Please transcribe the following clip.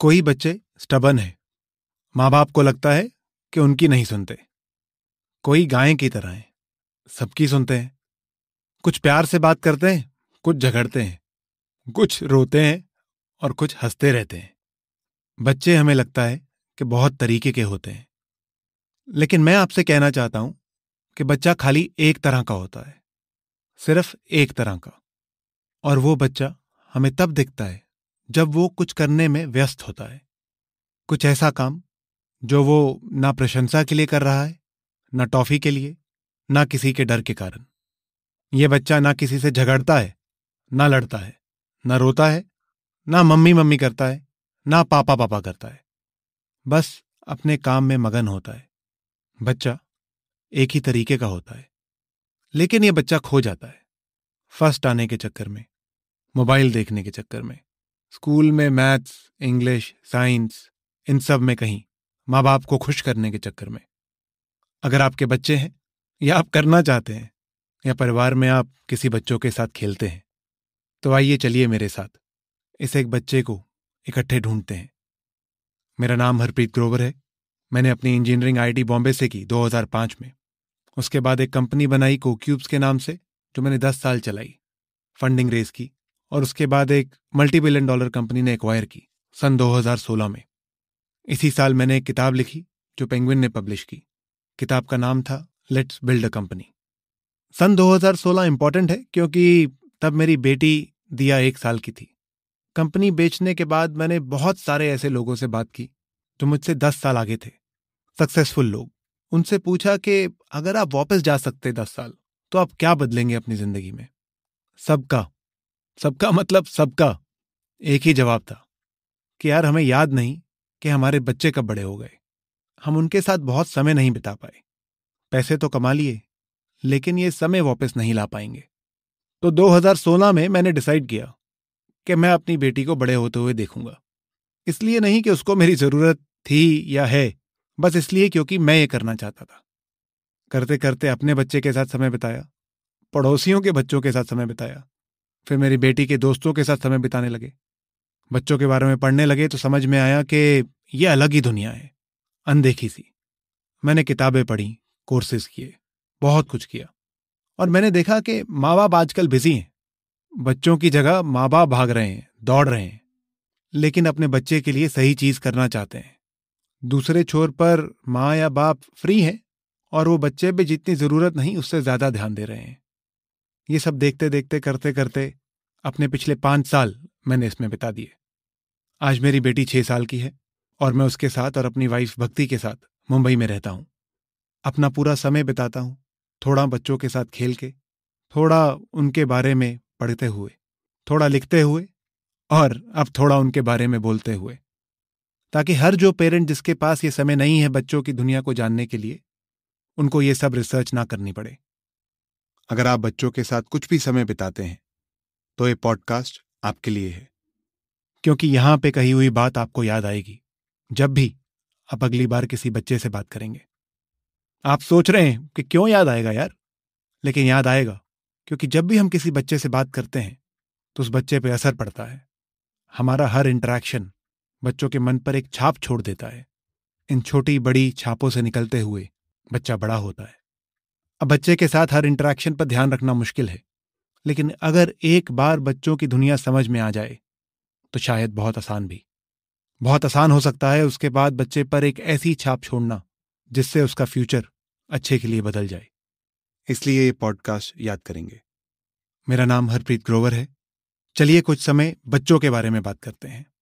कोई बच्चे स्टबन है माँ बाप को लगता है कि उनकी नहीं सुनते कोई गाय की तरह है सबकी सुनते हैं कुछ प्यार से बात करते हैं कुछ झगड़ते हैं कुछ रोते हैं और कुछ हंसते रहते हैं बच्चे हमें लगता है कि बहुत तरीके के होते हैं लेकिन मैं आपसे कहना चाहता हूं कि बच्चा खाली एक तरह का होता है सिर्फ एक तरह का और वो बच्चा हमें तब दिखता है जब वो कुछ करने में व्यस्त होता है कुछ ऐसा काम जो वो ना प्रशंसा के लिए कर रहा है ना टॉफी के लिए ना किसी के डर के कारण ये बच्चा ना किसी से झगड़ता है ना लड़ता है ना रोता है ना मम्मी मम्मी करता है ना पापा पापा करता है बस अपने काम में मगन होता है बच्चा एक ही तरीके का होता है लेकिन ये बच्चा खो जाता है फर्स्ट आने के चक्कर में मोबाइल देखने के चक्कर में स्कूल में मैथ्स इंग्लिश साइंस इन सब में कहीं माँ बाप को खुश करने के चक्कर में अगर आपके बच्चे हैं या आप करना चाहते हैं या परिवार में आप किसी बच्चों के साथ खेलते हैं तो आइए चलिए मेरे साथ इस एक बच्चे को इकट्ठे ढूंढते हैं मेरा नाम हरप्रीत ग्रोवर है मैंने अपनी इंजीनियरिंग आईटी बॉम्बे से की 2005 में उसके बाद एक कंपनी बनाई कोक्यूब्स के नाम से जो मैंने 10 साल चलाई फंडिंग रेज की और उसके बाद एक मल्टीबिलियन डॉलर कंपनी ने एक्वायर की सन 2016 में इसी साल मैंने एक किताब लिखी जो पेंगुइन ने पब्लिश की किताब का नाम था लेट्स बिल्ड अ कंपनी सन 2016 इम्पॉर्टेंट है क्योंकि तब मेरी बेटी दिया एक साल की थी कंपनी बेचने के बाद मैंने बहुत सारे ऐसे लोगों से बात की जो मुझसे दस साल आगे थे सक्सेसफुल लोग उनसे पूछा कि अगर आप वापस जा सकते दस साल तो आप क्या बदलेंगे अपनी जिंदगी में सबका सबका मतलब सबका एक ही जवाब था कि यार हमें याद नहीं कि हमारे बच्चे कब बड़े हो गए हम उनके साथ बहुत समय नहीं बिता पाए पैसे तो कमा लिए लेकिन ये समय वापस नहीं ला पाएंगे तो 2016 में मैंने डिसाइड किया कि मैं अपनी बेटी को बड़े होते हुए देखूंगा इसलिए नहीं कि उसको मेरी ज़रूरत थी या है बस इसलिए क्योंकि मैं ये करना चाहता था करते करते अपने बच्चे के साथ समय बिताया पड़ोसियों के बच्चों के साथ समय बिताया फिर मेरी बेटी के दोस्तों के साथ समय बिताने लगे बच्चों के बारे में पढ़ने लगे तो समझ में आया कि ये अलग ही दुनिया है अनदेखी सी मैंने किताबें पढ़ी कोर्सेज किए बहुत कुछ किया और मैंने देखा कि माँ बाप आजकल बिजी हैं बच्चों की जगह माँ बाप भाग रहे हैं दौड़ रहे हैं लेकिन अपने बच्चे के लिए सही चीज करना चाहते हैं दूसरे छोर पर माँ या बाप फ्री हैं और वो बच्चे पर जितनी जरूरत नहीं उससे ज्यादा ध्यान दे रहे हैं ये सब देखते देखते करते करते अपने पिछले पांच साल मैंने इसमें बिता दिए आज मेरी बेटी छः साल की है और मैं उसके साथ और अपनी वाइफ भक्ति के साथ मुंबई में रहता हूँ अपना पूरा समय बिताता हूँ थोड़ा बच्चों के साथ खेल के थोड़ा उनके बारे में पढ़ते हुए थोड़ा लिखते हुए और अब थोड़ा उनके बारे में बोलते हुए ताकि हर जो पेरेंट जिसके पास ये समय नहीं है बच्चों की दुनिया को जानने के लिए उनको ये सब रिसर्च ना करनी पड़े अगर आप बच्चों के साथ कुछ भी समय बिताते हैं तो ये पॉडकास्ट आपके लिए है क्योंकि यहां पे कही हुई बात आपको याद आएगी जब भी आप अगली बार किसी बच्चे से बात करेंगे आप सोच रहे हैं कि क्यों याद आएगा यार लेकिन याद आएगा क्योंकि जब भी हम किसी बच्चे से बात करते हैं तो उस बच्चे पर असर पड़ता है हमारा हर इंटरेक्शन बच्चों के मन पर एक छाप छोड़ देता है इन छोटी बड़ी छापों से निकलते हुए बच्चा बड़ा होता है अब बच्चे के साथ हर इंटरेक्शन पर ध्यान रखना मुश्किल है लेकिन अगर एक बार बच्चों की दुनिया समझ में आ जाए तो शायद बहुत आसान भी बहुत आसान हो सकता है उसके बाद बच्चे पर एक ऐसी छाप छोड़ना जिससे उसका फ्यूचर अच्छे के लिए बदल जाए इसलिए ये पॉडकास्ट याद करेंगे मेरा नाम हरप्रीत ग्रोवर है चलिए कुछ समय बच्चों के बारे में बात करते हैं